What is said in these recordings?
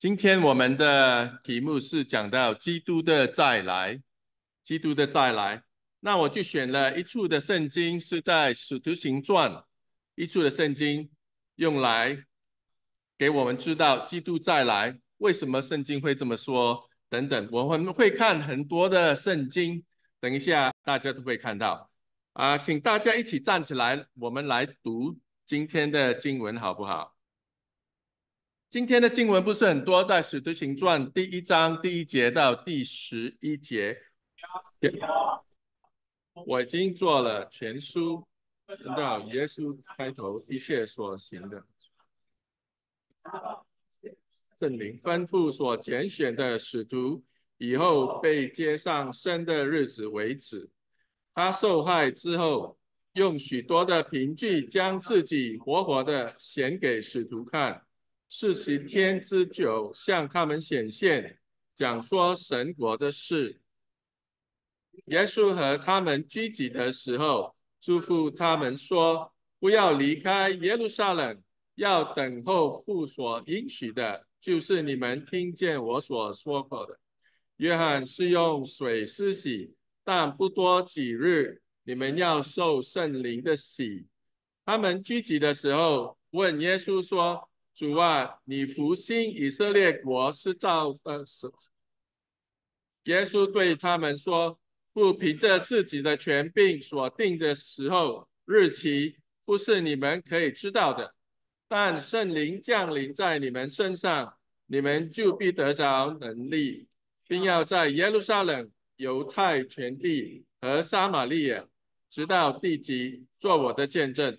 今天我们的题目是讲到基督的再来，基督的再来。那我就选了一处的圣经，是在《使徒行传》一处的圣经，用来给我们知道基督再来为什么圣经会这么说等等。我们会看很多的圣经，等一下大家都会看到。啊，请大家一起站起来，我们来读今天的经文，好不好？今天的经文不是很多，在《使徒行传》第一章第一节到第十一节，我已经做了全书，到耶稣开头一切所行的。圣灵吩咐所拣选的使徒，以后被接上生的日子为止。他受害之后，用许多的凭据将自己活活的显给使徒看。四十天之久，向他们显现，讲说神国的事。耶稣和他们聚集的时候，嘱咐他们说：“不要离开耶路撒冷，要等候父所应许的，就是你们听见我所说过的。约翰是用水施洗，但不多几日，你们要受圣灵的洗。”他们聚集的时候，问耶稣说。主啊，你复兴以色列国是造的。是耶稣对他们说：“不凭着自己的权柄所定的时候日期，不是你们可以知道的。但圣灵降临在你们身上，你们就必得着能力，并要在耶路撒冷、犹太全地和撒玛利亚，直到地极，做我的见证。”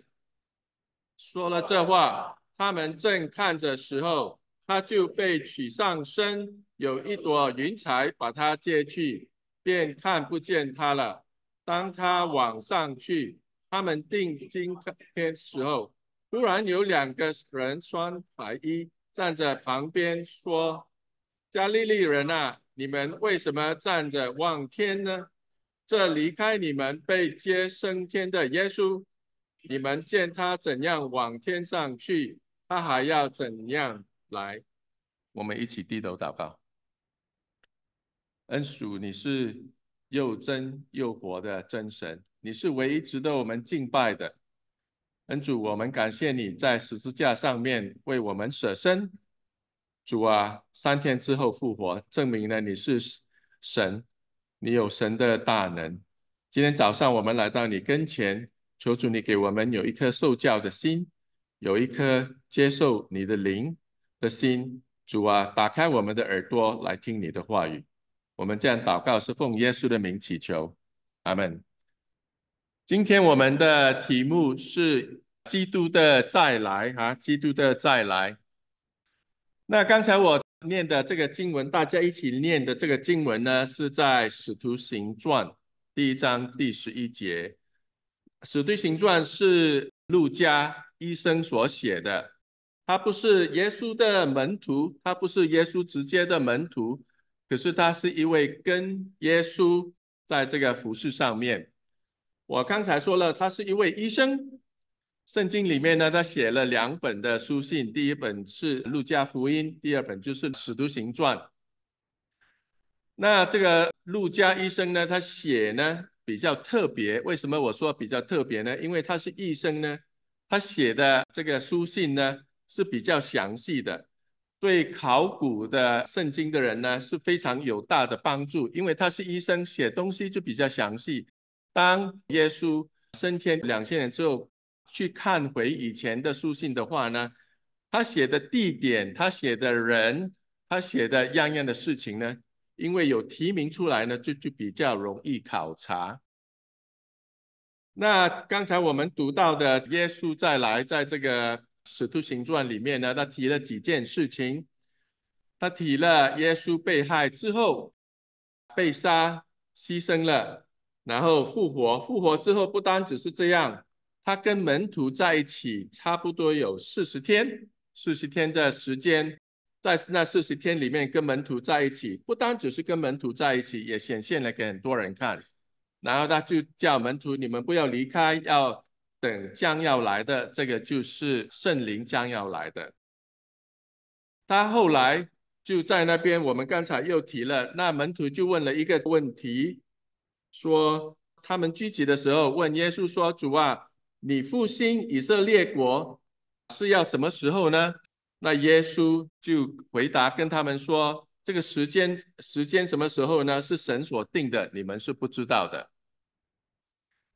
说了这话。他们正看着时候，他就被取上身，有一朵云彩把他接去，便看不见他了。当他往上去，他们定睛看天时候，突然有两个人穿白衣站在旁边说：“加利利人啊，你们为什么站着望天呢？这离开你们被接升天的耶稣，你们见他怎样往天上去？”他还要怎样来？我们一起低头祷告。恩主，你是又真又活的真神，你是唯一值得我们敬拜的。恩主，我们感谢你在十字架上面为我们舍身。主啊，三天之后复活，证明了你是神，你有神的大能。今天早上我们来到你跟前，求主你给我们有一颗受教的心。有一颗接受你的灵的心，主啊，打开我们的耳朵来听你的话语。我们这样祷告是奉耶稣的名祈求，阿门。今天我们的题目是基督的再来啊，基督的再来。那刚才我念的这个经文，大家一起念的这个经文呢，是在《使徒行传》第一章第十一节，《使徒行传》是路加。医生所写的，他不是耶稣的门徒，他不是耶稣直接的门徒，可是他是一位跟耶稣在这个服饰上面。我刚才说了，他是一位医生。圣经里面呢，他写了两本的书信，第一本是路加福音，第二本就是使徒行传。那这个路加医生呢，他写呢比较特别。为什么我说比较特别呢？因为他是医生呢。他写的这个书信呢是比较详细的，对考古的圣经的人呢是非常有大的帮助，因为他是医生，写东西就比较详细。当耶稣升天两千年之后去看回以前的书信的话呢，他写的地点、他写的人、他写的样样的事情呢，因为有提名出来呢，就就比较容易考察。那刚才我们读到的耶稣再来，在这个使徒行传里面呢，他提了几件事情。他提了耶稣被害之后被杀、牺牲了，然后复活。复活之后不单只是这样，他跟门徒在一起，差不多有四十天。四十天的时间，在那四十天里面跟门徒在一起，不单只是跟门徒在一起，也显现了给很多人看。然后他就叫门徒：“你们不要离开，要等将要来的。这个就是圣灵将要来的。”他后来就在那边，我们刚才又提了。那门徒就问了一个问题，说：“他们聚集的时候，问耶稣说：‘主啊，你复兴以色列国是要什么时候呢？’”那耶稣就回答跟他们说：“这个时间，时间什么时候呢？是神所定的，你们是不知道的。”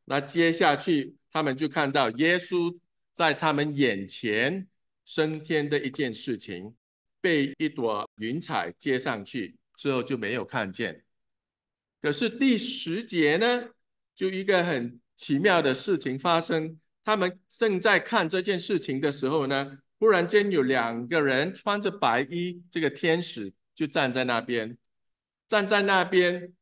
那接下去，他们就看到耶稣在他们眼前升天的一件事情，被一朵云彩接上去，之后就没有看见。可是第十节呢，就一个很奇妙的事情发生。他们正在看这件事情的时候呢，忽然间有两个人穿着白衣，这个天使就站在那边，站在那边，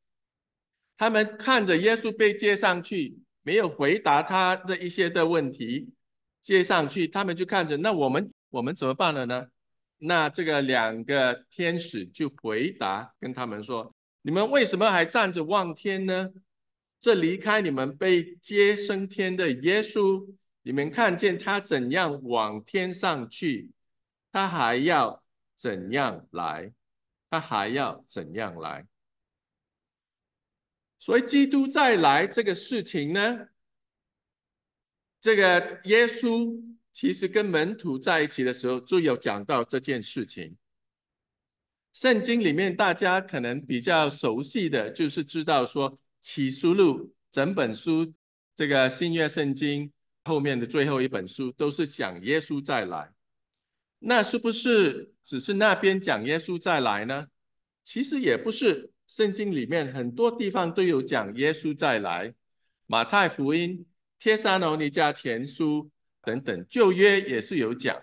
他们看着耶稣被接上去。没有回答他的一些的问题，接上去，他们就看着，那我们我们怎么办了呢？那这个两个天使就回答，跟他们说：你们为什么还站着望天呢？这离开你们被接升天的耶稣，你们看见他怎样往天上去，他还要怎样来，他还要怎样来。所以，基督再来这个事情呢，这个耶稣其实跟门徒在一起的时候，就有讲到这件事情。圣经里面大家可能比较熟悉的就是知道说，启示录整本书，这个新约圣经后面的最后一本书，都是讲耶稣再来。那是不是只是那边讲耶稣再来呢？其实也不是。圣经里面很多地方都有讲耶稣再来，马太福音、帖撒罗尼迦前书等等旧约也是有讲。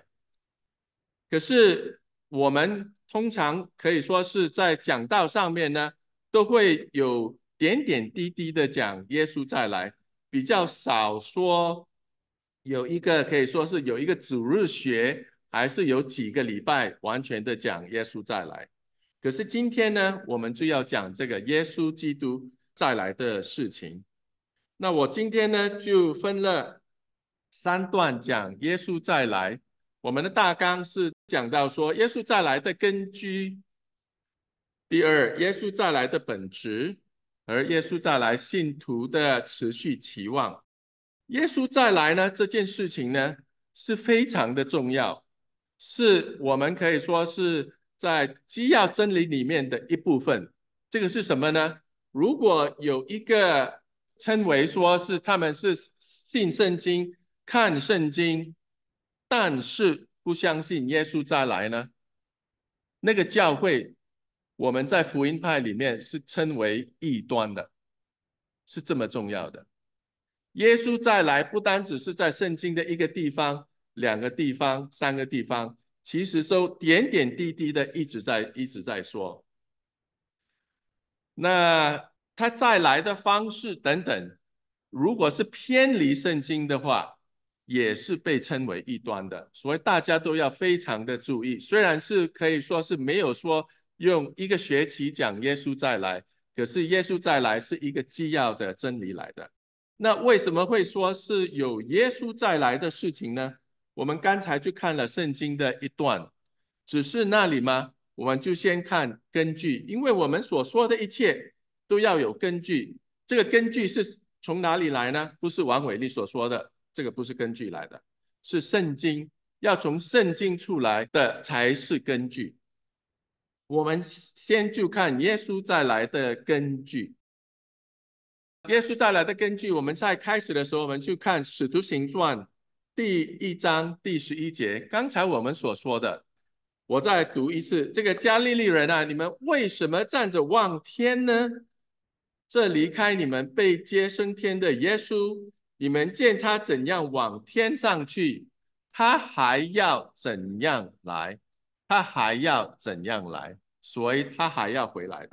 可是我们通常可以说是在讲道上面呢，都会有点点滴滴的讲耶稣再来，比较少说有一个可以说是有一个主日学，还是有几个礼拜完全的讲耶稣再来。可是今天呢，我们就要讲这个耶稣基督再来的事情。那我今天呢，就分了三段讲耶稣再来。我们的大纲是讲到说耶稣再来的根据，第二，耶稣再来的本质，而耶稣再来信徒的持续期望。耶稣再来呢这件事情呢，是非常的重要，是我们可以说是。在基要真理里面的一部分，这个是什么呢？如果有一个称为说是他们是信圣经、看圣经，但是不相信耶稣再来呢？那个教会我们在福音派里面是称为异端的，是这么重要的。耶稣再来不单只是在圣经的一个地方、两个地方、三个地方。其实都点点滴滴的一直在一直在说，那他再来的方式等等，如果是偏离圣经的话，也是被称为异端的。所以大家都要非常的注意。虽然是可以说是没有说用一个学期讲耶稣再来，可是耶稣再来是一个纪要的真理来的。那为什么会说是有耶稣再来的事情呢？我们刚才就看了圣经的一段，只是那里吗？我们就先看根据，因为我们所说的一切都要有根据。这个根据是从哪里来呢？不是王伟丽所说的，这个不是根据来的，是圣经。要从圣经出来的才是根据。我们先就看耶稣再来的根据，耶稣再来的根据，我们在开始的时候，我们就看使徒行传。第一章第十一节，刚才我们所说的，我再读一次。这个加利利人啊，你们为什么站着望天呢？这离开你们被接升天的耶稣，你们见他怎样往天上去，他还要怎样来？他还要怎样来？所以，他还要回来。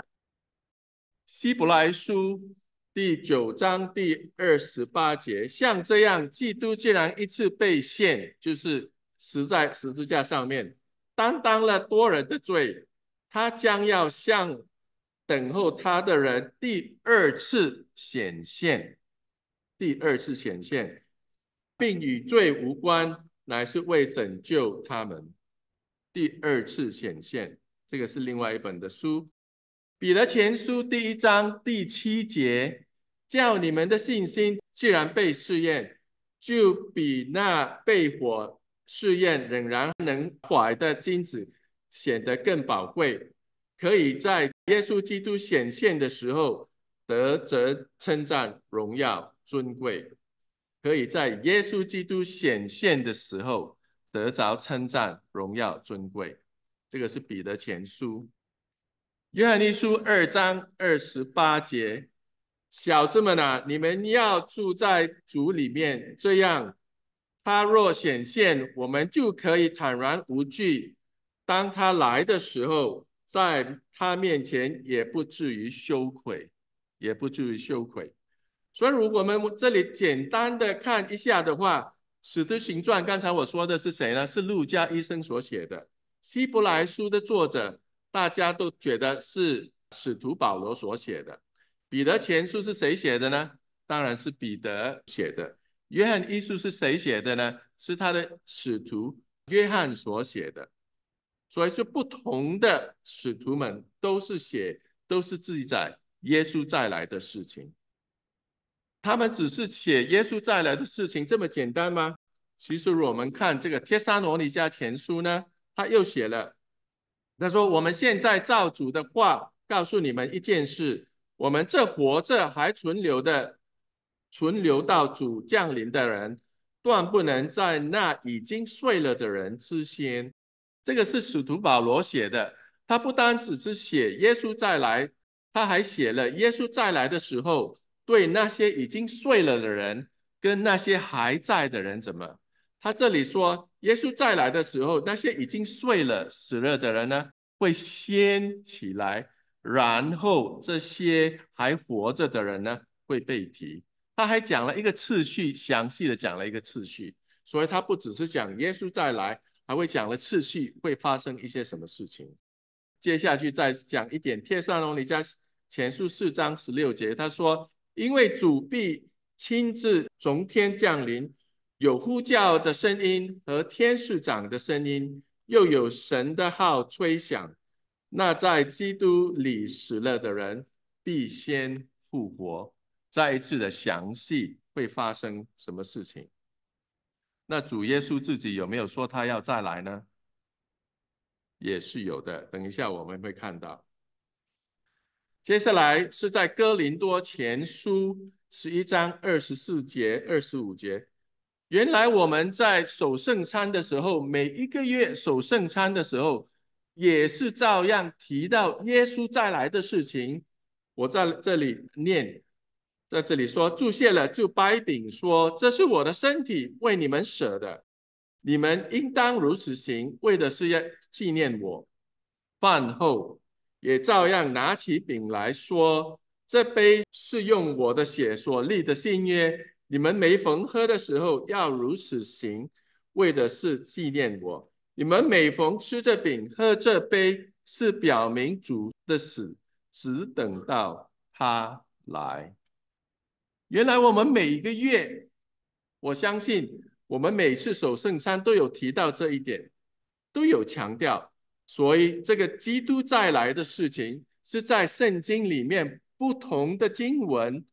希伯来书。第九章第二十八节，像这样，基督既然一次被献，就是死在十字架上面，担当了多人的罪，他将要向等候他的人第二次显现，第二次显现，并与罪无关，乃是为拯救他们。第二次显现，这个是另外一本的书，彼得前书第一章第七节。叫你们的信心，既然被试验，就比那被火试验仍然能怀的金子，显得更宝贵。可以在耶稣基督显现的时候得着称赞、荣耀、尊贵；可以在耶稣基督显现的时候得着称赞、荣耀、尊贵。这个是彼得前书，约翰一书二章二十八节。小子们啊，你们要住在主里面，这样他若显现，我们就可以坦然无惧。当他来的时候，在他面前也不至于羞愧，也不至于羞愧。所以，如果我们这里简单的看一下的话，《使徒行传》刚才我说的是谁呢？是路加医生所写的。希伯来书的作者，大家都觉得是使徒保罗所写的。彼得前书是谁写的呢？当然是彼得写的。约翰一书是谁写的呢？是他的使徒约翰所写的。所以是不同的使徒们都是写，都是记载耶稣再来的事情。他们只是写耶稣再来的事情这么简单吗？其实我们看这个帖撒罗尼迦前书呢，他又写了，他说：“我们现在照主的话告诉你们一件事。”我们这活着还存留的，存留到主降临的人，断不能在那已经睡了的人之先。这个是使徒保罗写的。他不单只是写耶稣再来，他还写了耶稣再来的时候，对那些已经睡了的人跟那些还在的人怎么？他这里说，耶稣再来的时候，那些已经睡了、死了的人呢，会先起来。然后这些还活着的人呢会被提，他还讲了一个次序，详细的讲了一个次序。所以他不只是讲耶稣再来，还会讲了次序会发生一些什么事情。接下去再讲一点，帖撒罗尼迦前书四章十六节，他说：“因为主必亲自从天降临，有呼叫的声音和天使长的声音，又有神的号吹响。”那在基督里死了的人，必先复活。再一次的详细会发生什么事情？那主耶稣自己有没有说他要再来呢？也是有的。等一下我们会看到。接下来是在哥林多前书十一章二十四节、二十五节。原来我们在守圣餐的时候，每一个月守圣餐的时候。也是照样提到耶稣再来的事情。我在这里念，在这里说，注谢了，就掰饼说，这是我的身体，为你们舍的，你们应当如此行，为的是要纪念我。饭后也照样拿起饼来说，这杯是用我的血所立的信约，你们每逢喝的时候要如此行，为的是纪念我。你们每逢吃这饼、喝这杯，是表明主的死，只等到他来。原来我们每一个月，我相信我们每次守圣餐都有提到这一点，都有强调。所以，这个基督再来的事情，是在圣经里面不同的经文，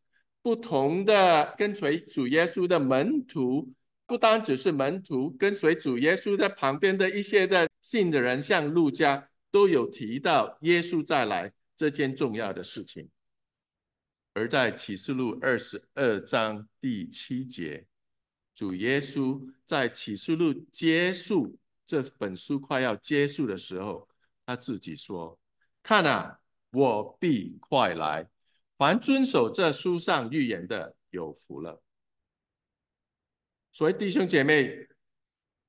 不同的跟随主耶稣的门徒。不单只是门徒跟随主耶稣在旁边的一些的信的人，像路加都有提到耶稣再来这件重要的事情。而在启示录二十二章第七节，主耶稣在启示录结束这本书快要结束的时候，他自己说：“看啊，我必快来，凡遵守这书上预言的，有福了。”所以，弟兄姐妹，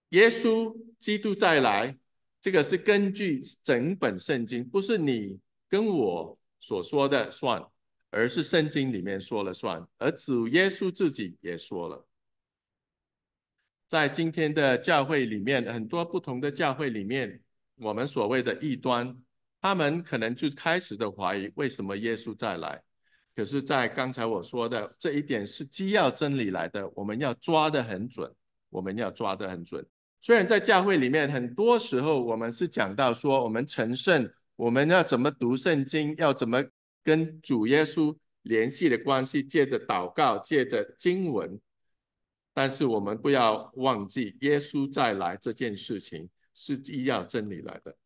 耶稣基督再来，这个是根据整本圣经，不是你跟我所说的算，而是圣经里面说了算，而主耶稣自己也说了。在今天的教会里面，很多不同的教会里面，我们所谓的异端，他们可能就开始的怀疑，为什么耶稣再来？可是，在刚才我说的这一点是基要真理来的，我们要抓得很准，我们要抓得很准。虽然在教会里面，很多时候我们是讲到说，我们成圣，我们要怎么读圣经，要怎么跟主耶稣联系的关系，借着祷告，借着经文，但是我们不要忘记，耶稣再来这件事情是基要真理来的。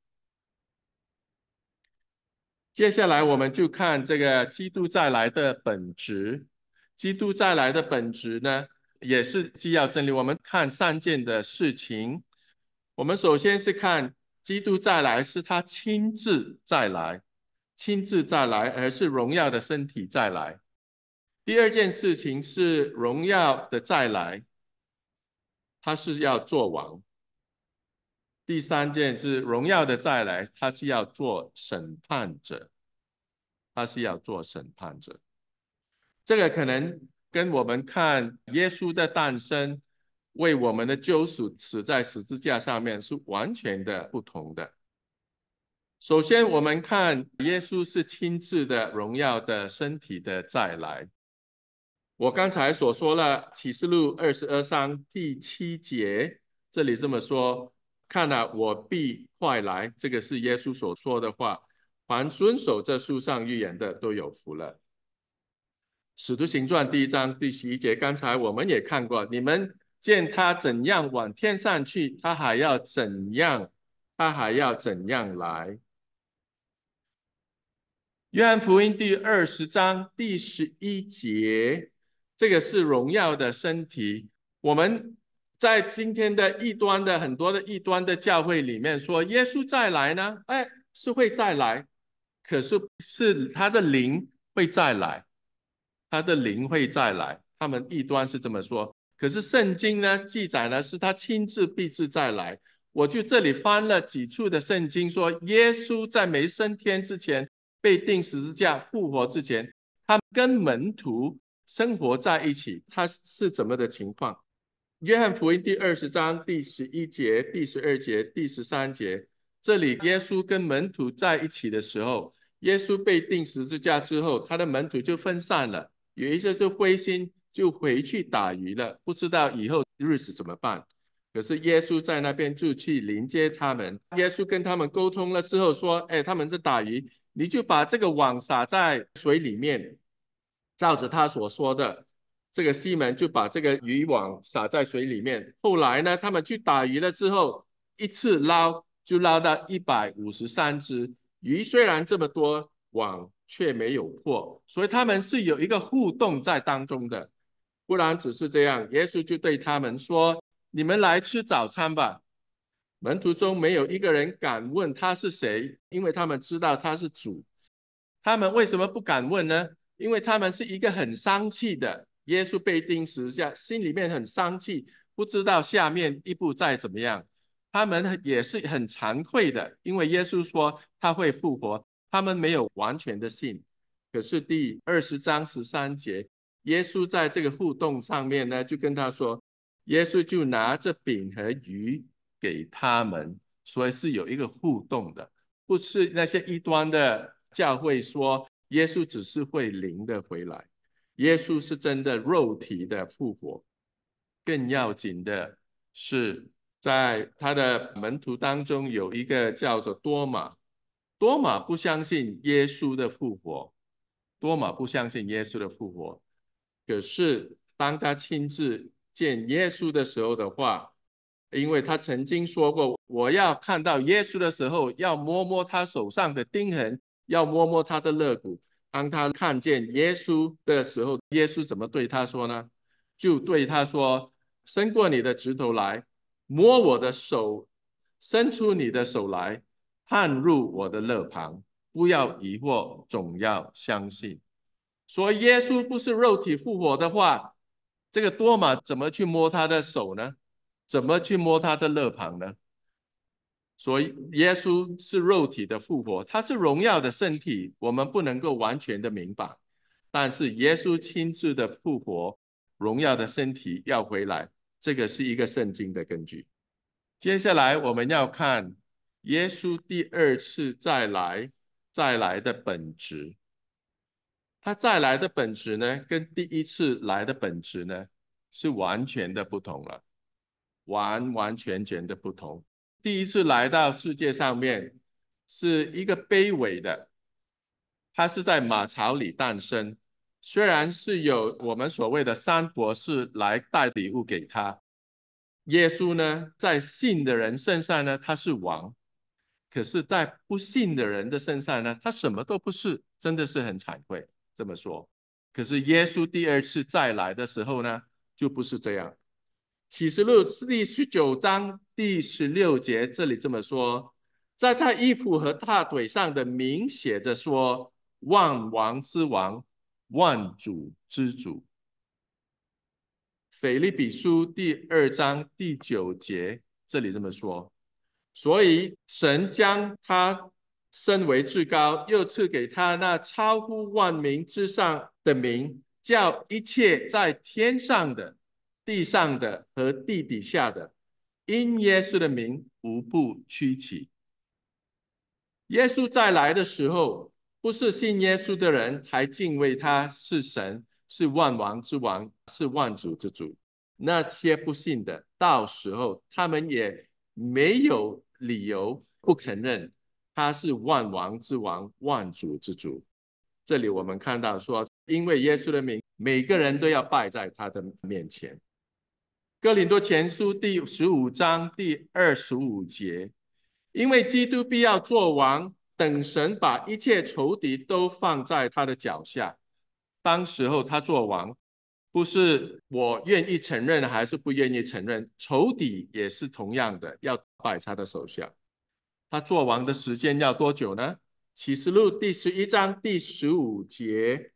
接下来我们就看这个基督再来的本质。基督再来的本质呢，也是既要真理。我们看三件的事情。我们首先是看基督再来，是他亲自再来，亲自再来，而是荣耀的身体再来。第二件事情是荣耀的再来，他是要做王。第三件是荣耀的再来，他是要做审判者，他是要做审判者。这个可能跟我们看耶稣的诞生、为我们的救赎死在十字架上面是完全的不同的。首先，我们看耶稣是亲自的荣耀的身体的再来。我刚才所说了，《启示录》二十二章第七节，这里这么说。看了，我必快来。这个是耶稣所说的话。凡遵守这书上预言的，都有福了。使徒行传第一章第十一节，刚才我们也看过。你们见他怎样往天上去，他还要怎样？他还要怎样来？约翰福音第二十章第十一节，这个是荣耀的身体。我们。在今天的异端的很多的异端的教会里面，说耶稣再来呢，哎，是会再来，可是是他的灵会再来，他的灵会再来，他们异端是这么说。可是圣经呢记载呢，是他亲自必自再来。我就这里翻了几处的圣经，说耶稣在没升天之前，被钉十字架复活之前，他跟门徒生活在一起，他是怎么的情况？约翰福音第二十章第十一节、第十二节、第十三节，这里耶稣跟门徒在一起的时候，耶稣被钉十字架之后，他的门徒就分散了，有一些就灰心，就回去打鱼了，不知道以后日子怎么办。可是耶稣在那边就去迎接他们，耶稣跟他们沟通了之后说：“哎，他们在打鱼，你就把这个网撒在水里面，照着他所说的。”这个西门就把这个渔网撒在水里面。后来呢，他们去打鱼了之后，一次捞就捞到一百五十三只鱼。虽然这么多网却没有破，所以他们是有一个互动在当中的，不然只是这样。耶稣就对他们说：“你们来吃早餐吧。”门徒中没有一个人敢问他是谁，因为他们知道他是主。他们为什么不敢问呢？因为他们是一个很丧气的。耶稣被钉字架，心里面很丧气，不知道下面一步再怎么样。他们也是很惭愧的，因为耶稣说他会复活，他们没有完全的信。可是第二十章十三节，耶稣在这个互动上面呢，就跟他说，耶稣就拿着饼和鱼给他们，所以是有一个互动的，不是那些异端的教会说耶稣只是会灵的回来。耶稣是真的肉体的复活，更要紧的是，在他的门徒当中有一个叫做多马，多马不相信耶稣的复活，多马不相信耶稣的复活。可是当他亲自见耶稣的时候的话，因为他曾经说过，我要看到耶稣的时候，要摸摸他手上的钉痕，要摸摸他的肋骨。当他看见耶稣的时候，耶稣怎么对他说呢？就对他说：“伸过你的指头来，摸我的手，伸出你的手来，探入我的肋旁。不要疑惑，总要相信。说耶稣不是肉体复活的话，这个多玛怎么去摸他的手呢？怎么去摸他的肋旁呢？”所以，耶稣是肉体的复活，他是荣耀的身体。我们不能够完全的明白，但是耶稣亲自的复活，荣耀的身体要回来，这个是一个圣经的根据。接下来，我们要看耶稣第二次再来、再来的本质。他再来的本质呢，跟第一次来的本质呢，是完全的不同了，完完全全的不同。第一次来到世界上面，是一个卑微的，他是在马槽里诞生。虽然是有我们所谓的三博士来带礼物给他，耶稣呢，在信的人身上呢，他是王；可是，在不信的人的身上呢，他什么都不是。真的是很惭愧这么说。可是耶稣第二次再来的时候呢，就不是这样。启示录第十九章。第十六节这里这么说，在他衣服和大腿上的名写着说，万王之王，万主之主。腓利比书第二章第九节这里这么说，所以神将他升为至高，又赐给他那超乎万名之上的名，叫一切在天上的、地上的和地底下的。因耶稣的名，无不屈起。耶稣再来的时候，不是信耶稣的人才敬畏他，是神，是万王之王，是万主之主。那些不信的，到时候他们也没有理由不承认他是万王之王、万主之主。这里我们看到说，因为耶稣的名，每个人都要拜在他的面前。哥林多前书第十五章第二十五节，因为基督必要做王，等神把一切仇敌都放在他的脚下。当时候他做王，不是我愿意承认还是不愿意承认，仇敌也是同样的要拜他的手下。他做王的时间要多久呢？启示录第十一章第十五节，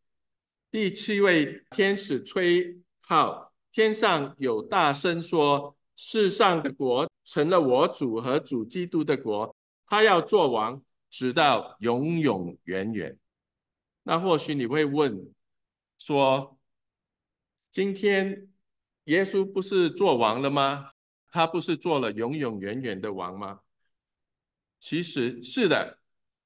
第七位天使吹号。天上有大声说：“世上的国成了我主和主基督的国，他要做王，直到永永远远。”那或许你会问说：“今天耶稣不是做王了吗？他不是做了永永远远的王吗？”其实是的，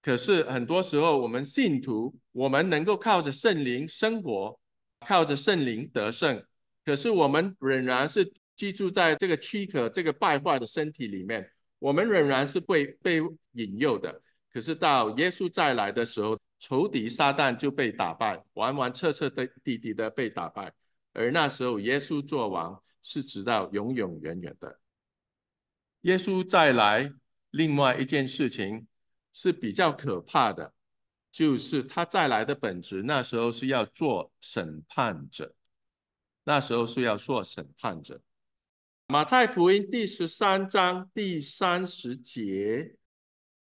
可是很多时候我们信徒，我们能够靠着圣灵生活，靠着圣灵得胜。可是我们仍然是居住在这个躯壳、这个败坏的身体里面，我们仍然是被被引诱的。可是到耶稣再来的时候，仇敌撒旦就被打败，完完彻彻的、底底的被打败。而那时候，耶稣作王是直到永永远远的。耶稣再来，另外一件事情是比较可怕的，就是他再来的本质，那时候是要做审判者。那时候是要做审判者。马太福音第十三章第三十节，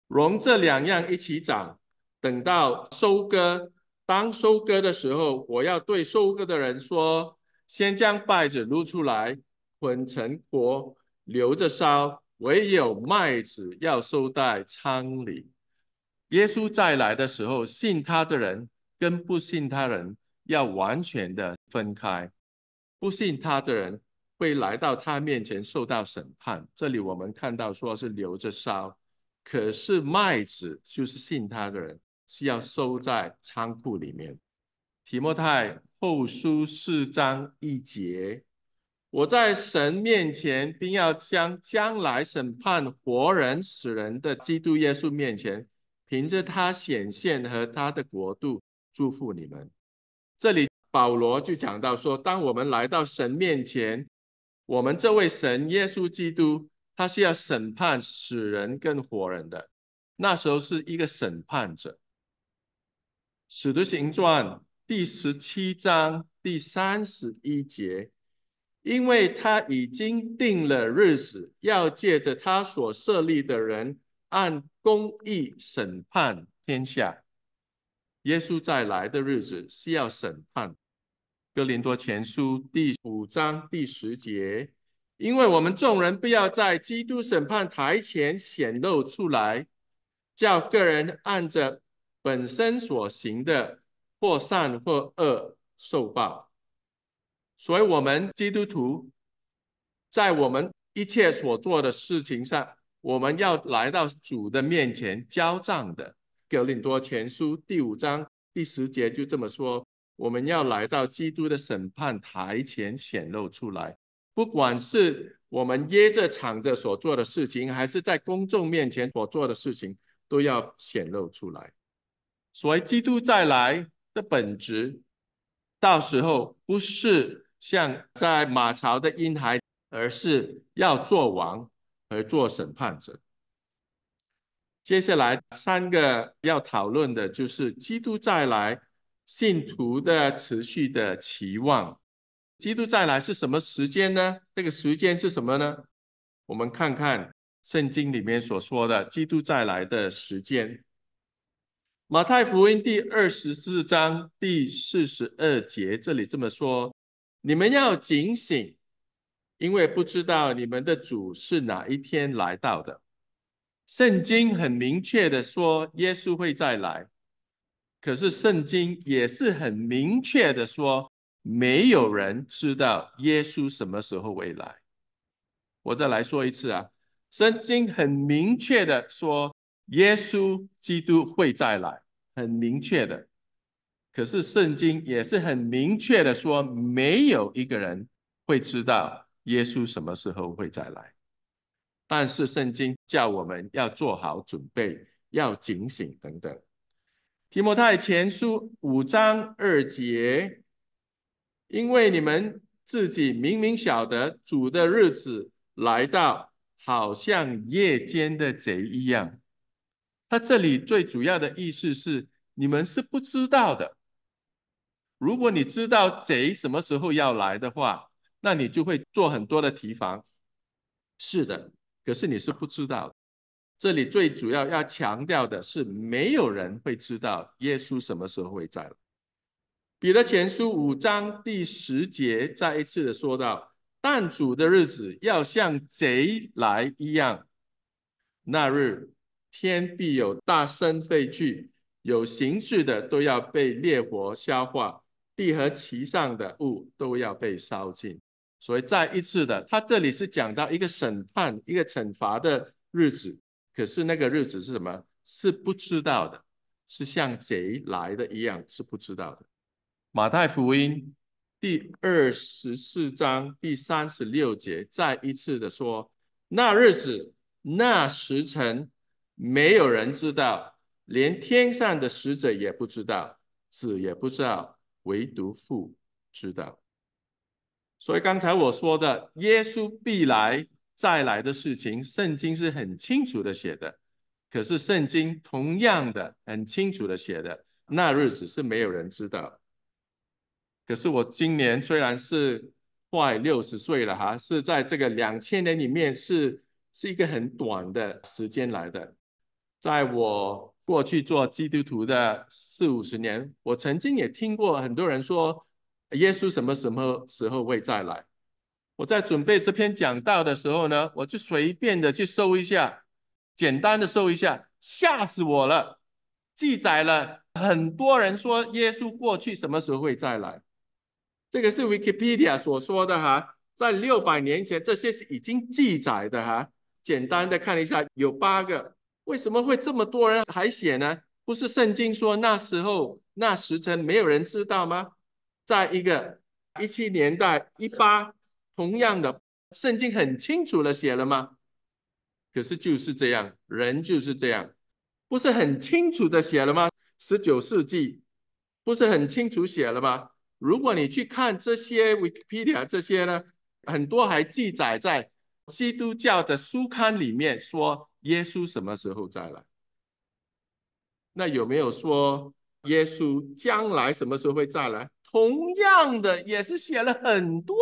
容这两样一起长，等到收割。当收割的时候，我要对收割的人说：先将稗子撸出来，捆成果，留着烧；唯有麦子要收在仓里。耶稣再来的时候，信他的人跟不信他人要完全的分开。不信他的人会来到他面前受到审判。这里我们看到说是留着烧，可是麦子就是信他的人是要收在仓库里面。提摩太后书四章一节，我在神面前，并要将将来审判活人死人的基督耶稣面前，凭着他显现和他的国度祝福你们。这里。保罗就讲到说，当我们来到神面前，我们这位神耶稣基督，他是要审判死人跟活人的。那时候是一个审判者，《使徒行传》第十七章第三十一节，因为他已经定了日子，要借着他所设立的人，按公义审判天下。耶稣再来的日子是要审判。哥林多前书第五章第十节，因为我们众人不要在基督审判台前显露出来，叫个人按着本身所行的，或善或恶受报。所以，我们基督徒在我们一切所做的事情上，我们要来到主的面前交账的。哥林多前书第五章第十节就这么说。我们要来到基督的审判台前显露出来，不管是我们掖着藏着所做的事情，还是在公众面前所做的事情，都要显露出来。所以，基督再来的本质，到时候不是像在马槽的婴孩，而是要做王，而做审判者。接下来三个要讨论的就是基督再来。信徒的持续的期望，基督再来是什么时间呢？这个时间是什么呢？我们看看圣经里面所说的基督再来的时间。马太福音第二十四章第四十二节，这里这么说：你们要警醒，因为不知道你们的主是哪一天来到的。圣经很明确的说，耶稣会再来。可是圣经也是很明确的说，没有人知道耶稣什么时候会来。我再来说一次啊，圣经很明确的说，耶稣基督会再来，很明确的。可是圣经也是很明确的说，没有一个人会知道耶稣什么时候会再来。但是圣经叫我们要做好准备，要警醒等等。提摩太前书五章二节，因为你们自己明明晓得主的日子来到，好像夜间的贼一样。他这里最主要的意思是，你们是不知道的。如果你知道贼什么时候要来的话，那你就会做很多的提防。是的，可是你是不知道。这里最主要要强调的是，没有人会知道耶稣什么时候会在了。彼得前书五章第十节再一次的说到：“但主的日子要像贼来一样，那日天必有大声废去，有形式的都要被烈火消化，地和其上的物都要被烧尽。”所以再一次的，他这里是讲到一个审判、一个惩罚的日子。可是那个日子是什么？是不知道的，是像贼来的一样，是不知道的。马太福音第二十四章第三十六节再一次的说：那日子、那时辰，没有人知道，连天上的使者也不知道，子也不知道，唯独父知道。所以刚才我说的，耶稣必来。再来的事情，圣经是很清楚的写的。可是圣经同样的很清楚的写的，那日子是没有人知道。可是我今年虽然是快六十岁了哈，是在这个两千年里面是是一个很短的时间来的。在我过去做基督徒的四五十年，我曾经也听过很多人说，耶稣什么什么时候会再来？我在准备这篇讲道的时候呢，我就随便的去搜一下，简单的搜一下，吓死我了！记载了很多人说耶稣过去什么时候会再来，这个是 Wikipedia 所说的哈，在六百年前这些是已经记载的哈。简单的看一下，有八个，为什么会这么多人还写呢？不是圣经说那时候那时辰没有人知道吗？在一个一七年代一八。同样的，圣经很清楚的写了吗？可是就是这样，人就是这样，不是很清楚的写了吗？十九世纪不是很清楚写了吗？如果你去看这些 w i k i pedia 这些呢，很多还记载在基督教的书刊里面说耶稣什么时候再来，那有没有说耶稣将来什么时候会再来？同样的，也是写了很多。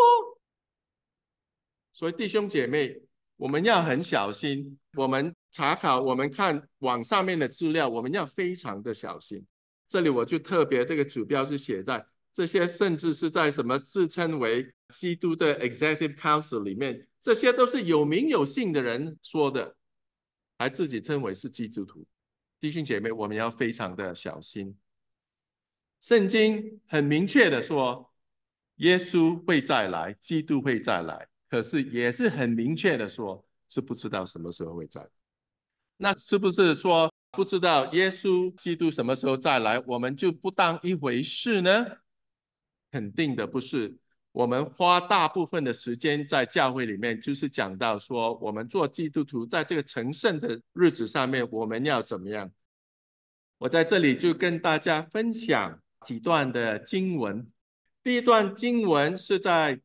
所以，弟兄姐妹，我们要很小心。我们查考、我们看网上面的资料，我们要非常的小心。这里我就特别，这个指标是写在这些，甚至是在什么自称为基督的 Executive Council 里面，这些都是有名有姓的人说的，还自己称为是基督徒。弟兄姐妹，我们要非常的小心。圣经很明确的说，耶稣会再来，基督会再来。可是也是很明确的说，是不知道什么时候会再那是不是说不知道耶稣基督什么时候再来，我们就不当一回事呢？肯定的不是。我们花大部分的时间在教会里面，就是讲到说，我们做基督徒在这个成圣的日子上面，我们要怎么样？我在这里就跟大家分享几段的经文。第一段经文是在。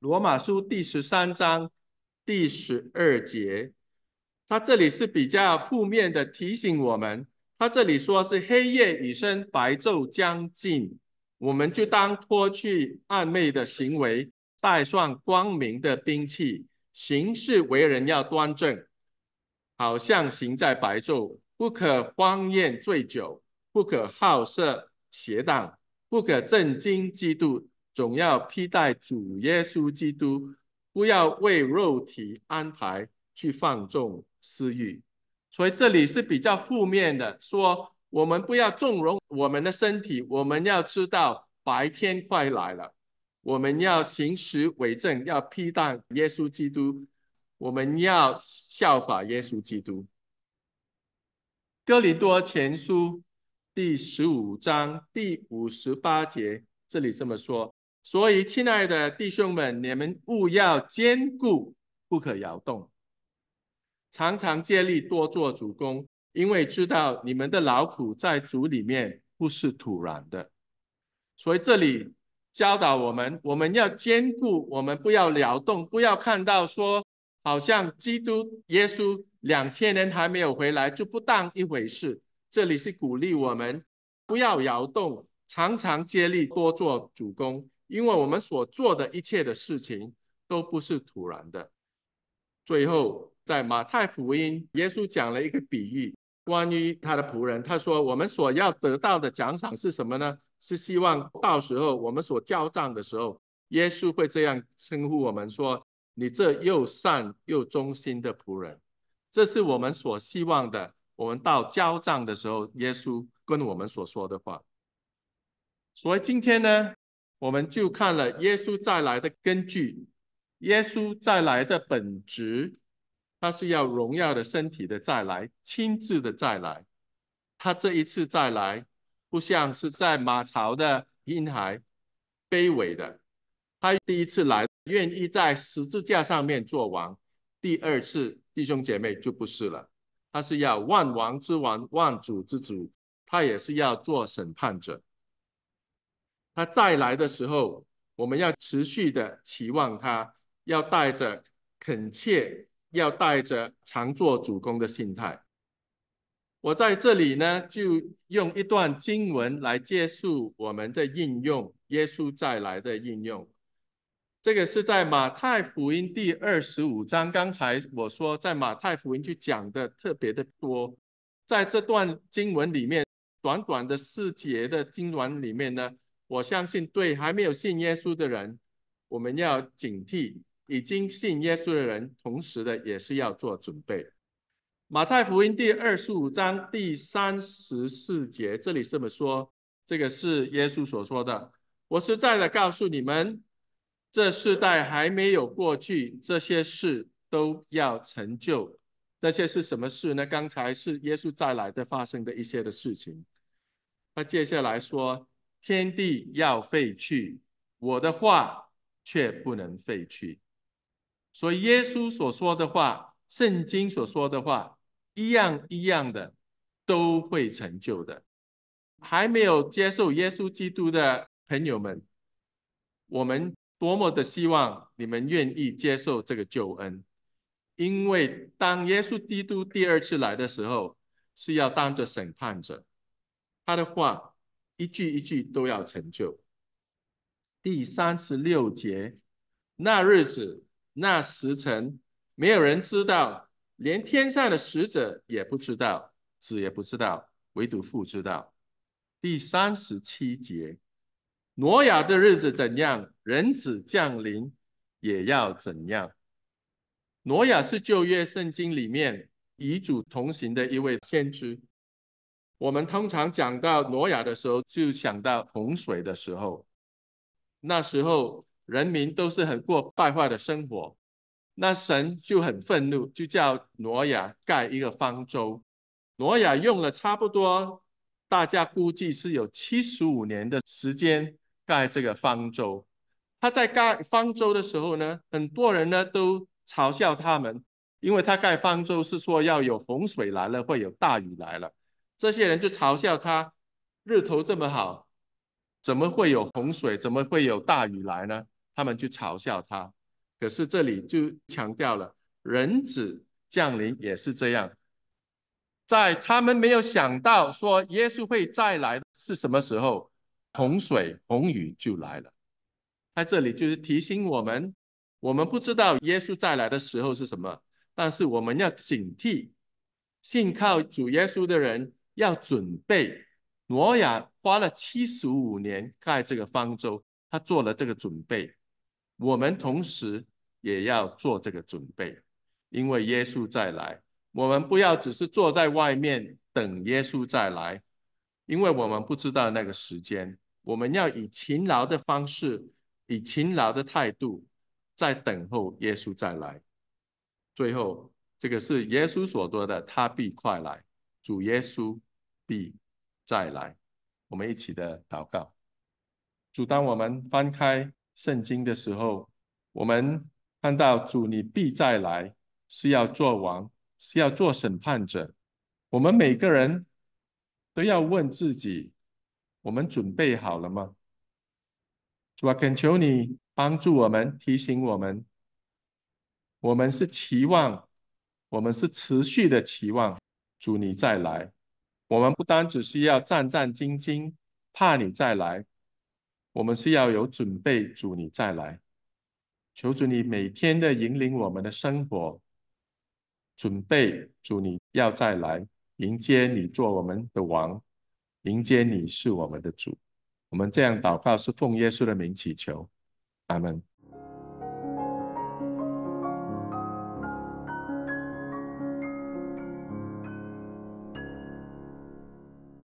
罗马书第十三章第十二节，他这里是比较负面的提醒我们。他这里说是黑夜已深，白昼将近，我们就当脱去暧昧的行为，带上光明的兵器，行事为人要端正，好像行在白昼，不可荒宴醉酒，不可好色邪荡，不可震惊嫉妒。总要披戴主耶稣基督，不要为肉体安排去放纵私欲。所以这里是比较负面的，说我们不要纵容我们的身体，我们要知道白天快来了，我们要行使为证，要披戴耶稣基督，我们要效法耶稣基督。哥林多前书第十五章第五十八节，这里这么说。所以，亲爱的弟兄们，你们务要坚固，不可摇动，常常借力多做主公，因为知道你们的劳苦在主里面不是突然的。所以这里教导我们，我们要坚固，我们不要摇动，不要看到说好像基督耶稣两千年还没有回来就不当一回事。这里是鼓励我们不要摇动，常常借力多做主公。因为我们所做的一切的事情都不是突然的。最后，在马太福音，耶稣讲了一个比喻，关于他的仆人，他说：“我们所要得到的奖赏是什么呢？是希望到时候我们所交账的时候，耶稣会这样称呼我们说：‘你这又善又忠心的仆人’，这是我们所希望的。我们到交账的时候，耶稣跟我们所说的话。所以今天呢？我们就看了耶稣再来的根据，耶稣再来的本质，他是要荣耀的身体的再来，亲自的再来。他这一次再来，不像是在马槽的婴孩，卑微的。他第一次来，愿意在十字架上面做王。第二次，弟兄姐妹就不是了，他是要万王之王，万主之主。他也是要做审判者。他再来的时候，我们要持续的期望他，要带着恳切，要带着常做主公的心态。我在这里呢，就用一段经文来结束我们的应用，耶稣再来的应用。这个是在马太福音第二十五章。刚才我说在马太福音就讲的特别的多，在这段经文里面，短短的四节的经文里面呢。我相信，对还没有信耶稣的人，我们要警惕；已经信耶稣的人，同时的也是要做准备。马太福音第二十五章第三十四节，这里这么说：这个是耶稣所说的。我实在的告诉你们，这世代还没有过去，这些事都要成就。那些是什么事呢？刚才是耶稣再来的发生的一些的事情。那接下来说。天地要废去，我的话却不能废去。所以，耶稣所说的话，圣经所说的话，一样一样的都会成就的。还没有接受耶稣基督的朋友们，我们多么的希望你们愿意接受这个救恩，因为当耶稣基督第二次来的时候，是要当着审判者，他的话。一句一句都要成就。第三十六节，那日子、那时辰，没有人知道，连天上的使者也不知道，子也不知道，唯独父知道。第三十七节，挪亚的日子怎样，人子降临也要怎样。挪亚是旧约圣经里面与主同行的一位先知。我们通常讲到挪亚的时候，就想到洪水的时候。那时候人民都是很过败坏的生活，那神就很愤怒，就叫挪亚盖一个方舟。挪亚用了差不多，大家估计是有七十五年的时间盖这个方舟。他在盖方舟的时候呢，很多人呢都嘲笑他们，因为他盖方舟是说要有洪水来了，会有大雨来了。这些人就嘲笑他，日头这么好，怎么会有洪水？怎么会有大雨来呢？他们就嘲笑他。可是这里就强调了，人子降临也是这样，在他们没有想到说耶稣会再来是什么时候，洪水、洪雨就来了。在这里就是提醒我们，我们不知道耶稣再来的时候是什么，但是我们要警惕信靠主耶稣的人。要准备，挪亚花了七十五年盖这个方舟，他做了这个准备。我们同时也要做这个准备，因为耶稣再来，我们不要只是坐在外面等耶稣再来，因为我们不知道那个时间。我们要以勤劳的方式，以勤劳的态度在等候耶稣再来。最后，这个是耶稣所说的：“他必快来。”主耶稣。必再来，我们一起的祷告。主，当我们翻开圣经的时候，我们看到主，你必再来，是要做王，是要做审判者。我们每个人都要问自己：我们准备好了吗？主啊，恳求你帮助我们，提醒我们。我们是期望，我们是持续的期望。主，你再来。我们不单只需要战战兢兢，怕你再来，我们是要有准备，主你再来，求主你每天的引领我们的生活，准备，主你要再来，迎接你做我们的王，迎接你是我们的主，我们这样祷告是奉耶稣的名祈求，阿门。